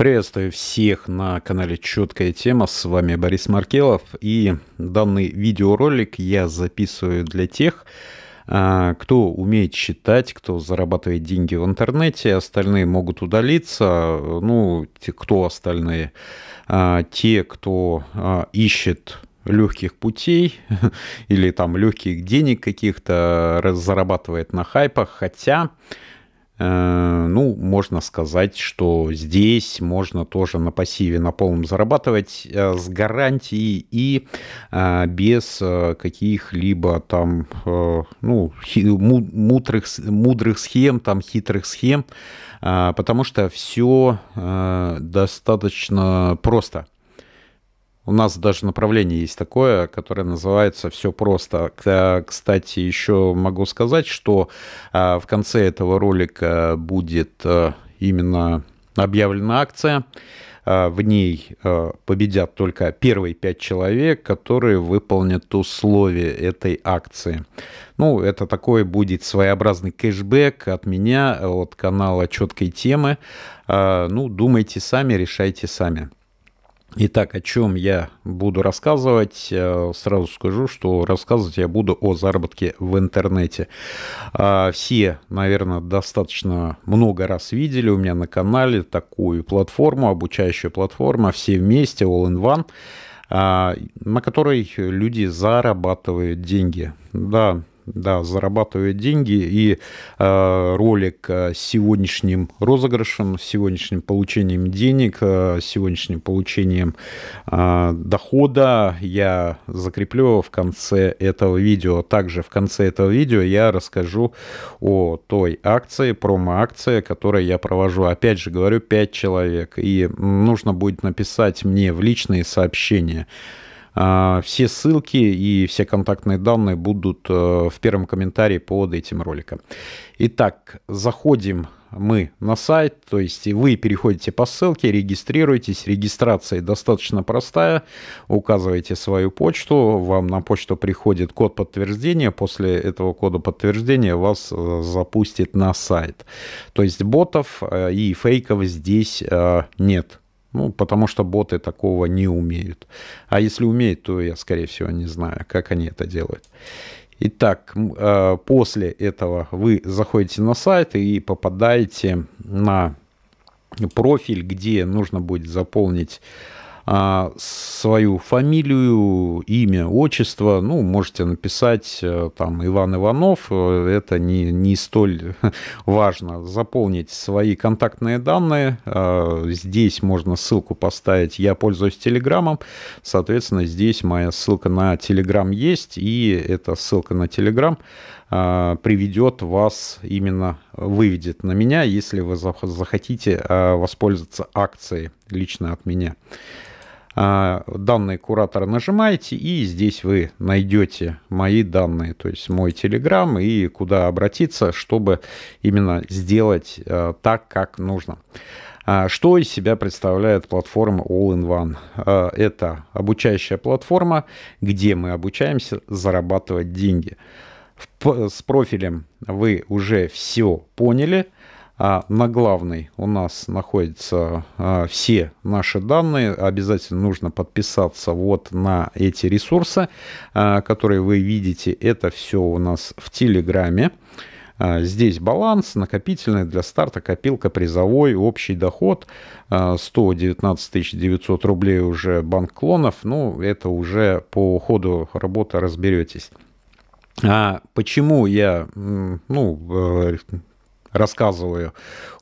Приветствую всех на канале «Четкая тема». С вами Борис Маркелов. И данный видеоролик я записываю для тех, а, кто умеет читать, кто зарабатывает деньги в интернете, остальные могут удалиться. Ну, те, кто остальные? А, те, кто а, ищет легких путей или там легких денег каких-то, зарабатывает на хайпах, хотя Э, ну, можно сказать, что здесь можно тоже на пассиве на полном зарабатывать э, с гарантией и э, без каких-либо там, ну, мудрых, мудрых схем, там, хитрых схем, потому что все достаточно просто. У нас даже направление есть такое, которое называется «Все просто». Кстати, еще могу сказать, что а, в конце этого ролика будет э, именно объявлена акция. А, в ней э, победят только первые пять человек, которые выполнят условия этой акции. Ну, это такой будет своеобразный кэшбэк от меня, от канала «Четкой темы». А, ну, думайте сами, решайте сами. Итак, о чем я буду рассказывать? Э, сразу скажу, что рассказывать я буду о заработке в интернете. А, все, наверное, достаточно много раз видели у меня на канале такую платформу, обучающую платформу «Все вместе», All in One, а, на которой люди зарабатывают деньги. Да, да, зарабатывает деньги. И э, ролик э, с сегодняшним розыгрышем, с сегодняшним получением денег, э, с сегодняшним получением дохода я закреплю в конце этого видео. Также в конце этого видео я расскажу о той акции, промо-акции, которую я провожу. Опять же говорю, 5 человек. И нужно будет написать мне в личные сообщения. А, все ссылки и все контактные данные будут э, в первом комментарии под этим роликом. Итак, заходим мы на сайт, то есть вы переходите по ссылке, регистрируетесь, регистрация достаточно простая, указываете свою почту, вам на почту приходит код подтверждения, после этого кода подтверждения вас э, запустит на сайт. То есть ботов э, и фейков здесь нет. Ну, потому что боты такого не умеют. А если умеют, то я, скорее всего, не знаю, как они это делают. Итак, э, после этого вы заходите на сайт и попадаете на профиль, где нужно будет заполнить а, свою фамилию, имя, отчество. Ну, можете написать э, там Иван Иванов, э, это не, не столь важно. Заполнить свои контактные данные. А, здесь можно ссылку поставить. Я пользуюсь Телеграмом, соответственно, здесь моя ссылка на Телеграм есть, и эта ссылка на Телеграм. Telegram а, приведет вас, именно выведет на меня, если вы захотите а, воспользоваться акцией лично от меня. А, данные куратора нажимаете, и здесь вы найдете мои данные, то есть мой телеграм и куда обратиться, чтобы именно сделать так, как нужно. Что из себя представляет платформа All-in-One? Это обучающая платформа, где мы обучаемся зарабатывать деньги с профилем вы уже все поняли. А на главной у нас находятся а, все наши данные. Обязательно нужно подписаться вот на эти ресурсы, а, которые вы видите. Это все у нас в Телеграме. здесь баланс, накопительный для старта, копилка, призовой, общий доход 119 900 рублей уже банк клонов. Ну, это уже по ходу работы разберетесь. А почему я ну, э, рассказываю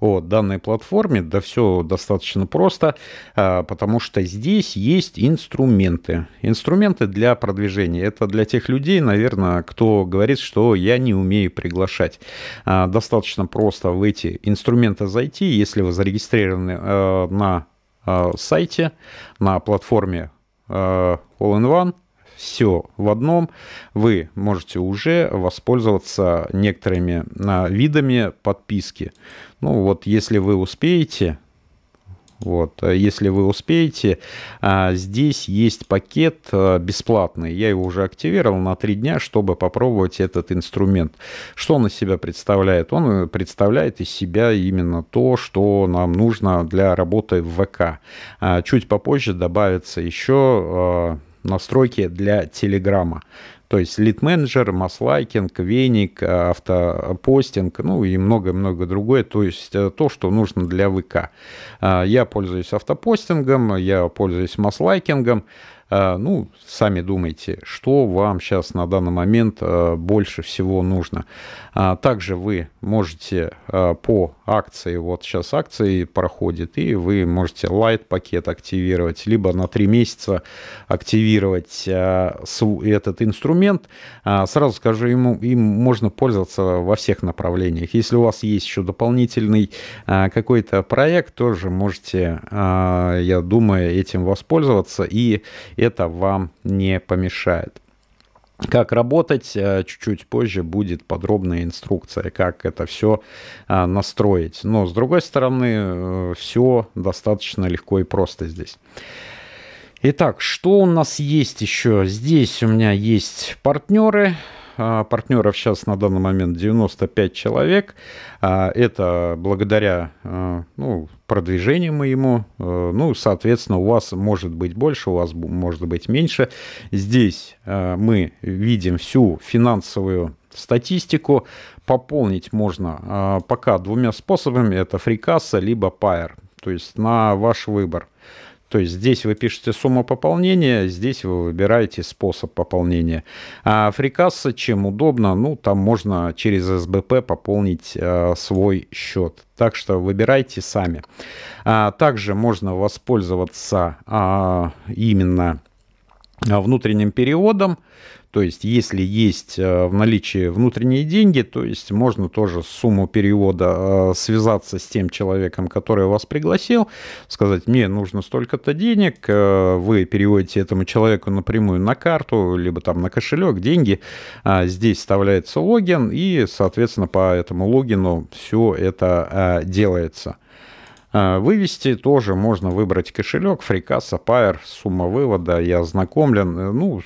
о данной платформе, да все достаточно просто, а, потому что здесь есть инструменты. Инструменты для продвижения. Это для тех людей, наверное, кто говорит, что я не умею приглашать. А, достаточно просто в эти инструменты зайти, если вы зарегистрированы э, на э, сайте, на платформе All in One, все в одном, вы можете уже воспользоваться некоторыми а, видами подписки. Ну вот, если вы успеете, вот, а, если вы успеете, а, здесь есть пакет бесплатный. Я его уже активировал на три дня, чтобы попробовать этот инструмент. Что он из себя представляет? Он э, представляет из себя именно то, что нам нужно для работы в ВК. Чуть попозже добавится еще настройки для Телеграма. То есть лид-менеджер, масс-лайкинг, маслайкинг, веник, э, автопостинг, ну и много-много другое. То есть э, то, что нужно для ВК. Э, я пользуюсь автопостингом, я пользуюсь масс-лайкингом. А, ну, сами думайте, что вам сейчас на данный момент а, больше всего нужно. А, также вы можете по акции, вот сейчас акции проходит, и вы можете лайт пакет активировать, либо на 3 месяца активировать этот инструмент. Сразу скажу, ему, им можно пользоваться во всех направлениях. Если у вас есть еще дополнительный какой-то проект, тоже можете, я думаю, этим воспользоваться и это вам не помешает. Как работать, э, чуть-чуть позже будет подробная инструкция, как это все э, настроить. Но с другой стороны, э, все достаточно легко и просто здесь. Итак, что у нас есть еще? Здесь у меня есть партнеры. А, партнеров сейчас на данный момент 95 человек. А, это благодаря а, ну, продвижению моему. Ну, соответственно, у вас может быть больше, у вас может быть меньше. Здесь мы видим всю финансовую статистику. Пополнить можно пока двумя способами. Это фрикасса либо пайер То есть на ваш выбор. То есть здесь вы пишете сумму пополнения, здесь вы выбираете способ пополнения. А фрикасса чем удобно, ну там можно через СБП пополнить э, свой счет. Так что выбирайте сами. А, также можно воспользоваться а, именно Э, внутренним переводом. То есть, если есть э, в наличии внутренние деньги, то есть можно тоже сумму перевода э, связаться с тем человеком, который вас пригласил, сказать, мне нужно столько-то денег, вы переводите этому человеку напрямую на карту, либо там на кошелек деньги, а здесь вставляется логин, и, соответственно, по этому логину все это делается. Э, вывести тоже можно выбрать кошелек, Фрикаса, Пайер, сумма вывода, я ознакомлен. Э, ну,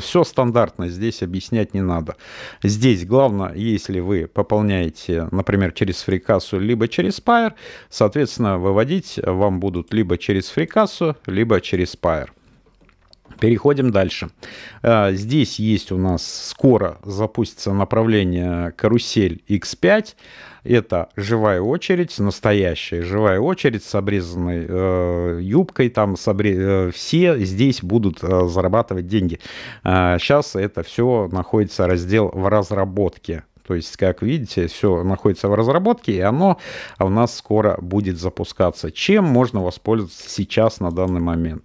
все стандартно, здесь объяснять не надо. Здесь главное, если вы пополняете, например, через фрикассу, либо через Пайер, соответственно, выводить вам будут либо через фрикассу, либо через Пайер. Переходим дальше. А, здесь есть у нас скоро запустится направление «Карусель X5». Это живая очередь, настоящая живая очередь с обрезанной э, юбкой. Там с обре... Э, все здесь будут э, зарабатывать деньги. Э, а, сейчас это все находится раздел в разработке то есть, как видите, все находится в разработке, и оно а у нас скоро будет запускаться. Чем можно воспользоваться сейчас на данный момент?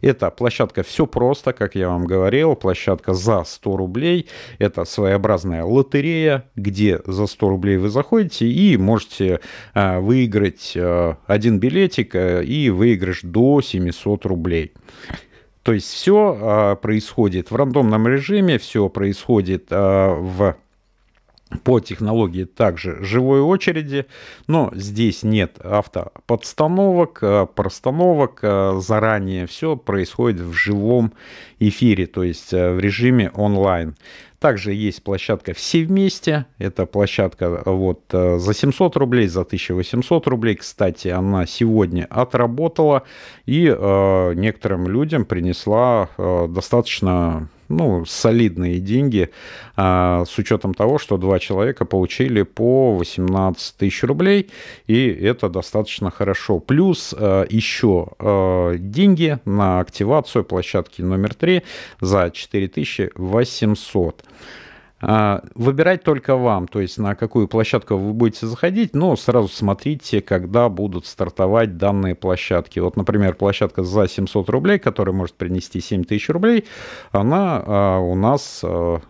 Это площадка «Все просто», как я вам говорил, площадка за 100 рублей. Это своеобразная лотерея, где за 100 рублей вы заходите и можете а, выиграть э, один билетик э, и выигрыш до 700 рублей. То есть все а, происходит в рандомном режиме, все происходит в по технологии также живой очереди, но здесь нет автоподстановок, э, простановок, э, заранее все происходит в живом эфире, то есть э, в режиме онлайн. Также есть площадка «Все вместе». Это площадка вот за 700 рублей, за 1800 рублей. Кстати, она сегодня отработала и э, некоторым людям принесла э, достаточно ну, солидные деньги, а, с учетом того, что два человека получили по 18 тысяч рублей, и это достаточно хорошо. Плюс э, еще э, деньги на активацию площадки номер 3 за 4800. А, выбирать только вам, то есть на какую площадку вы будете заходить, но сразу смотрите, когда будут стартовать данные площадки. Вот, например, площадка за 700 рублей, которая может принести 7000 рублей, она а, у нас а,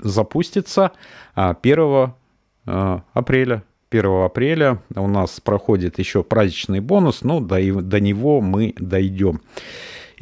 запустится 1 апреля 1 апреля у нас проходит еще праздничный бонус, но ну, до, до него мы дойдем.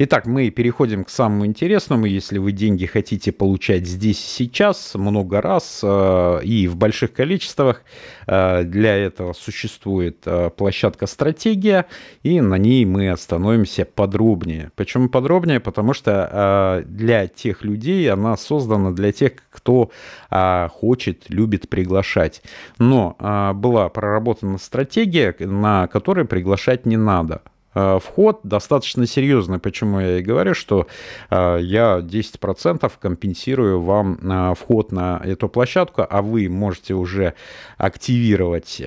Итак, мы переходим к самому интересному. Если вы деньги хотите получать здесь и сейчас, много раз э, и в больших количествах, э, для этого существует э, площадка «Стратегия», и на ней мы остановимся подробнее. Почему подробнее? Потому что для тех людей она создана для тех, кто хочет, любит приглашать. Но была проработана стратегия, на которой приглашать не надо – Э, вход достаточно серьезный. Почему я и говорю, что э, я 10% компенсирую вам э, вход на эту площадку, а вы можете уже активировать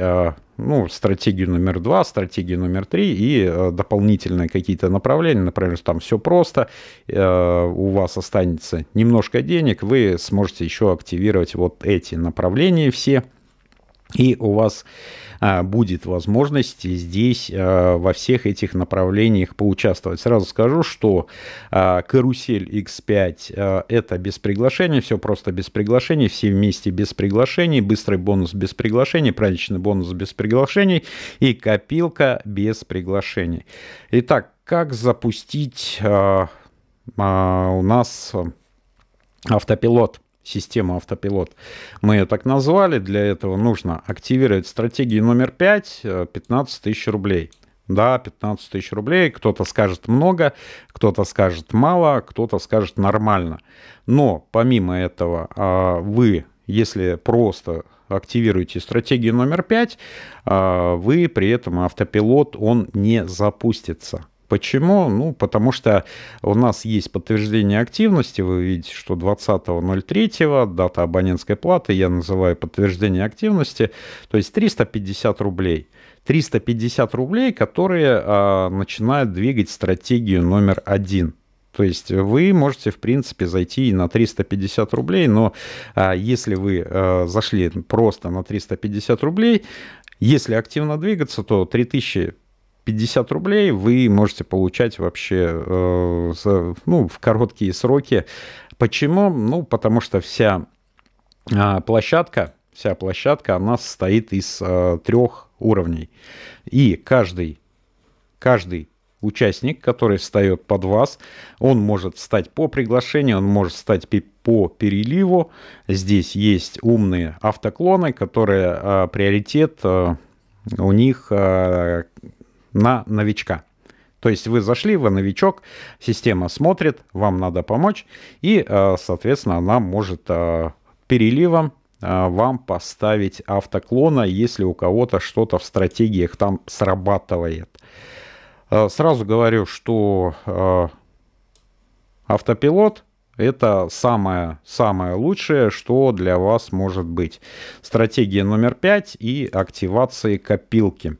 ну, стратегию номер два, стратегию номер три и э, дополнительные какие-то направления, например, там все просто, э, у вас останется немножко денег, вы сможете еще активировать вот эти направления все, и у вас а, будет возможность здесь а, во всех этих направлениях поучаствовать. Сразу скажу, что а, карусель X5 это без приглашения, все просто без приглашений, все вместе без приглашений, быстрый бонус без приглашений, праздничный бонус без приглашений и копилка без приглашений. Итак, как запустить у нас автопилот? систему автопилот. Мы ее так назвали. Для этого нужно активировать стратегию номер 5, 15 э, тысяч рублей. Да, 15 тысяч рублей. Кто-то скажет много, кто-то скажет мало, кто-то скажет нормально. Но помимо этого, а, вы, если просто активируете стратегию номер 5, а, вы при этом автопилот, он не запустится. Почему? Ну, потому что у нас есть подтверждение активности. Вы видите, что 20.03, дата абонентской платы, я называю подтверждение активности, то есть 350 рублей. 350 рублей, которые а, начинают двигать стратегию номер один. То есть вы можете, в принципе, зайти и на 350 рублей, но а, если вы а, зашли просто на 350 рублей, если активно двигаться, то 3000 50 рублей вы можете получать вообще э, ну, в короткие сроки. Почему? Ну, потому что вся а, площадка, вся площадка, она состоит из э, трех уровней. И каждый, каждый участник, который встает под вас, он может встать по приглашению, он может встать по переливу. Здесь есть умные автоклоны, которые а, приоритет э, у них а, на новичка. То есть вы зашли, вы новичок, система смотрит, вам надо помочь, и, э, соответственно, она может э, переливом э, вам поставить автоклона, если у кого-то что-то в стратегиях там срабатывает. Сразу говорю, что автопилот это самое-самое лучшее, что для вас может быть. Стратегия номер 5 и активации копилки.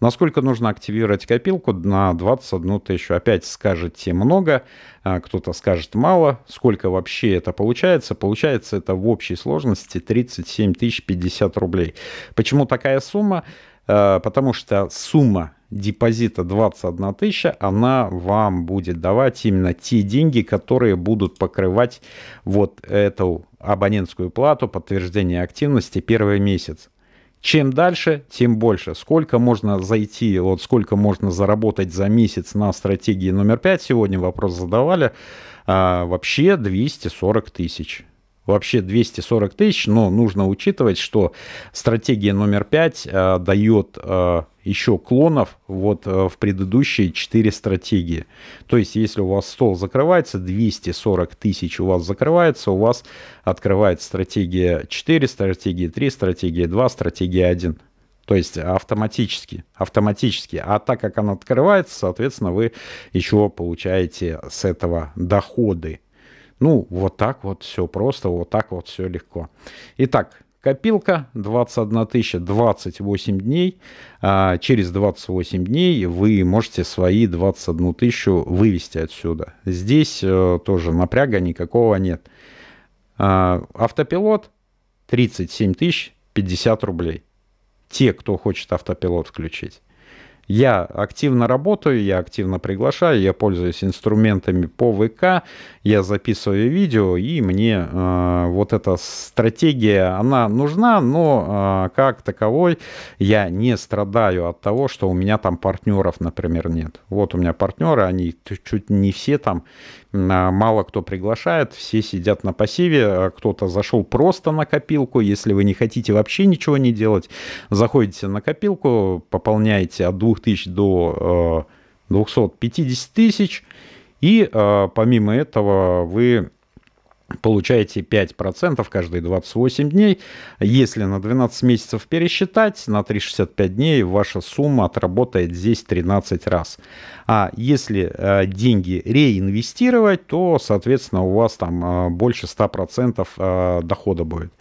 Насколько нужно активировать копилку на 21 тысячу? Опять скажете много, а, кто-то скажет мало. Сколько вообще это получается? Получается это в общей сложности 37 тысяч 50 рублей. Почему такая сумма? А, потому что сумма депозита 21 тысяча, она вам будет давать именно те деньги, которые будут покрывать вот эту абонентскую плату, подтверждение активности первый месяц. Чем дальше, тем больше. Сколько можно зайти, вот сколько можно заработать за месяц на стратегии номер 5, сегодня вопрос задавали, а, вообще 240 тысяч вообще 240 тысяч, но нужно учитывать, что стратегия номер 5 э, а, дает э, еще клонов вот э, в предыдущие 4 стратегии. То есть, если у вас стол закрывается, 240 тысяч у вас закрывается, у вас открывает стратегия 4, стратегия 3, стратегия 2, стратегия 1. То есть автоматически, автоматически. А так как она открывается, соответственно, вы еще получаете с этого доходы. Ну, вот так вот все просто, вот так вот все легко. Итак, Копилка 21 тысяча 28 дней. А через 28 дней вы можете свои 21 тысячу вывести отсюда. Здесь э, тоже напряга никакого нет. А, автопилот 37 тысяч 50 рублей. Те, кто хочет автопилот включить. Я активно работаю, я активно приглашаю, я пользуюсь инструментами по ВК, я записываю видео, и мне э, вот эта стратегия, она нужна, но э, как таковой я не страдаю от того, что у меня там партнеров, например, нет. Вот у меня партнеры, они чуть не все там Э, мало кто приглашает, все сидят на пассиве, э, кто-то зашел просто на копилку, если вы не хотите вообще ничего не делать, заходите на копилку, пополняете от 2000 до 250 э, тысяч, и помимо этого вы получаете 5% каждые 28 дней. Если на 12 месяцев пересчитать, на 365 дней ваша сумма отработает здесь 13 раз. А если э, деньги реинвестировать, то, соответственно, у вас там э, больше 100% э, дохода будет.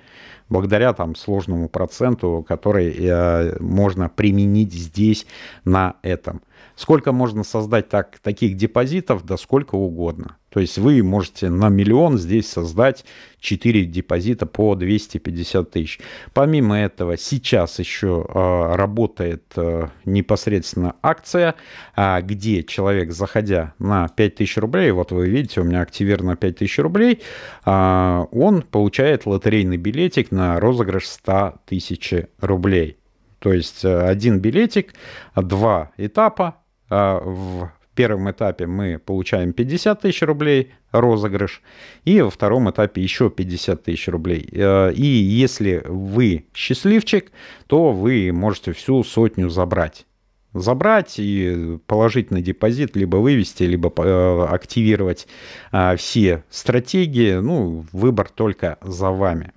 Благодаря там сложному проценту, который э, можно применить здесь на этом. Сколько можно создать так, таких депозитов? Да сколько угодно. То есть вы можете на миллион здесь создать 4 депозита по 250 тысяч. Помимо этого, сейчас еще а, работает э, непосредственно акция, а, где человек, заходя на 5000 рублей, вот вы видите, у меня активировано 5000 рублей, а, он получает лотерейный билетик на розыгрыш 100 тысяч рублей. То есть э, один билетик, два этапа, в первом этапе мы получаем 50 тысяч рублей розыгрыш, и во втором этапе еще 50 тысяч рублей. Э, и если вы счастливчик, то вы можете всю сотню забрать забрать и положить на депозит, либо вывести, либо э, активировать э, все стратегии. Ну, выбор только за вами.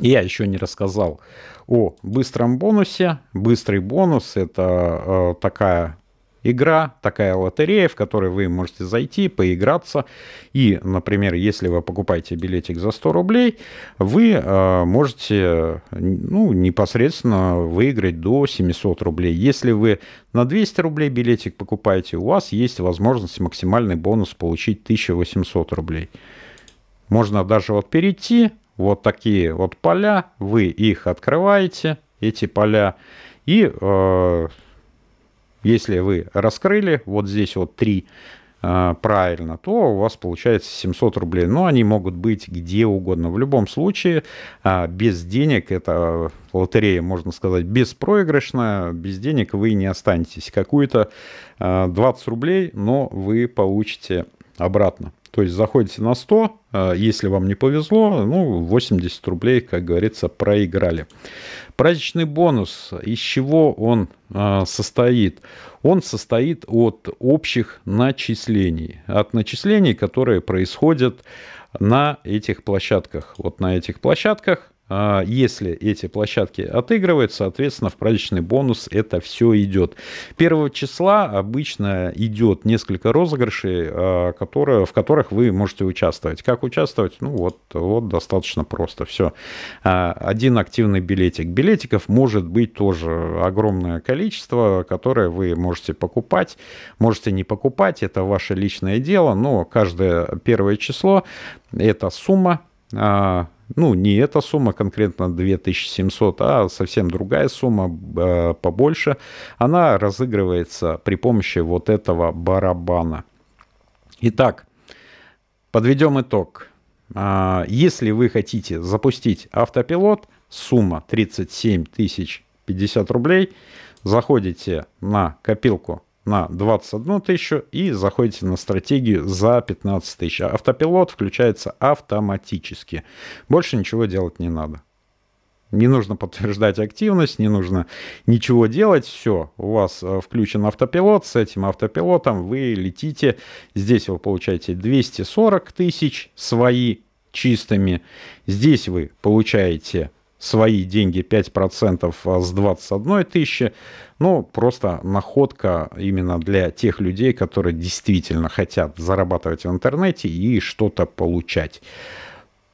Я еще не рассказал о быстром бонусе. Быстрый бонус – это такая игра, такая лотерея, в которой вы можете зайти, поиграться. И, например, если вы покупаете билетик за 100 рублей, вы э, можете ну, непосредственно выиграть до 700 рублей. Если вы на 200 рублей билетик покупаете, у вас есть возможность максимальный бонус получить 1800 рублей. Можно даже вот перейти, вот такие вот поля, вы их открываете, эти поля, и э, если вы раскрыли вот здесь вот три а, правильно, то у вас получается 700 рублей. Но они могут быть где угодно. В любом случае, а, без денег, это лотерея, можно сказать, беспроигрышная, без денег вы не останетесь. Какую-то 20 а, рублей, но вы получите обратно. То есть заходите на 100, а, если вам не повезло, ну, 80 рублей, как говорится, проиграли. Праздничный бонус, из чего он а, состоит? Он состоит от общих начислений, от начислений, которые происходят на этих площадках. Вот на этих площадках а, если эти площадки отыгрывают, соответственно, в праздничный бонус это все идет. 1 числа обычно идет несколько розыгрышей, а, которые, в которых вы можете участвовать. Как участвовать? Ну вот, вот достаточно просто. Все. А, один активный билетик. Билетиков может быть тоже огромное количество, которое вы можете покупать, можете не покупать, это ваше личное дело, но каждое первое число это сумма, ну, не эта сумма конкретно 2700, а совсем другая сумма э, побольше, она разыгрывается при помощи вот этого барабана. Итак, подведем итог. А, если вы хотите запустить автопилот, сумма 37 тысяч 50 рублей, заходите на копилку на 21 тысячу и заходите на стратегию за 15 тысяч. А автопилот включается автоматически. Больше ничего делать не надо. Не нужно подтверждать активность, не нужно ничего делать, все, у вас э, включен автопилот, с этим автопилотом вы летите, здесь вы получаете 240 тысяч свои чистыми, здесь вы получаете свои деньги 5% а с 21 тысячи. Ну, просто находка именно для тех людей, которые действительно хотят зарабатывать в интернете и что-то получать.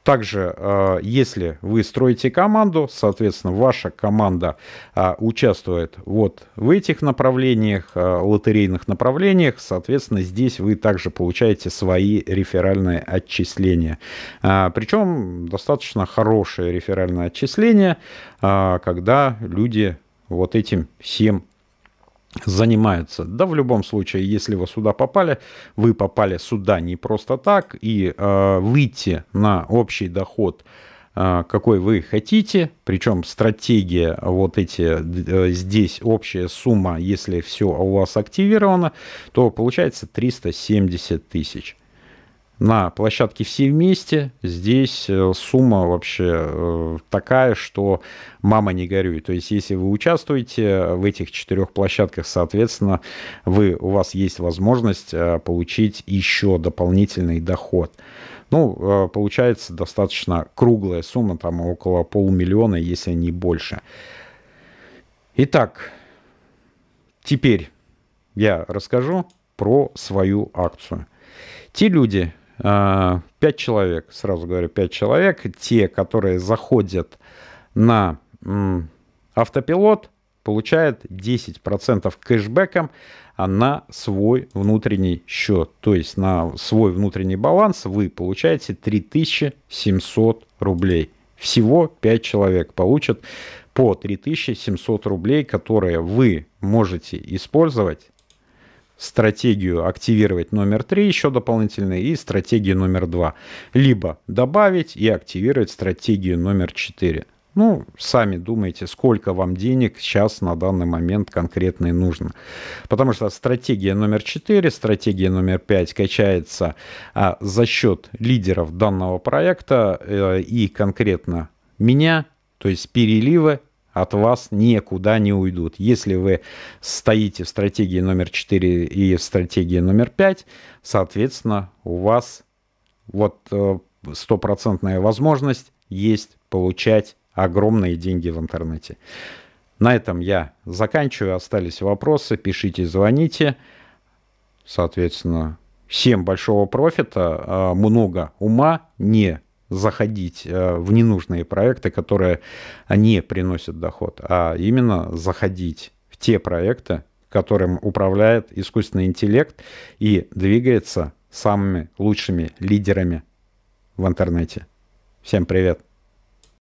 Также, э, если вы строите команду, соответственно, ваша команда э, участвует вот в этих направлениях, э, лотерейных направлениях, соответственно, здесь вы также получаете свои реферальные отчисления. Причем достаточно хорошие реферальные отчисления, когда люди вот этим всем занимаются. Да, в любом случае, если вы сюда попали, вы попали сюда не просто так, и э, выйти на общий доход э, какой вы хотите, причем стратегия вот эти, э, здесь общая сумма, если все у вас активировано, то получается 370 тысяч на площадке все вместе. Здесь э, сумма вообще э, такая, что мама не горюй. То есть, если вы участвуете в этих четырех площадках, соответственно, вы, у вас есть возможность э, получить еще дополнительный доход. Ну, получается достаточно круглая сумма, там около полумиллиона, если не больше. Итак, теперь я расскажу про свою акцию. Те люди, а, пять человек, сразу говорю, пять человек. Те, которые заходят на автопилот, получают 10% кэшбэком а, на свой внутренний счет. То есть на свой внутренний баланс вы получаете 3700 рублей. Всего 5 человек получат по 3700 рублей, которые вы можете использовать стратегию активировать номер 3 еще дополнительный и стратегию номер 2. Либо добавить и активировать стратегию номер 4. Ну, сами думайте, сколько вам денег сейчас на данный момент конкретно и нужно. Потому что стратегия номер 4, стратегия номер 5 качается а, за счет лидеров данного проекта э, и конкретно меня, то есть переливы от вас никуда не уйдут. Если вы стоите в стратегии номер 4 и в стратегии номер 5, соответственно, у вас вот э, стопроцентная возможность есть получать огромные деньги в интернете. На этом я заканчиваю. Остались вопросы. Пишите, звоните. Соответственно, всем большого профита, а, много ума, не заходить э, в ненужные проекты, которые не приносят доход, а именно заходить в те проекты, которым управляет искусственный интеллект и двигается самыми лучшими лидерами в интернете. Всем привет!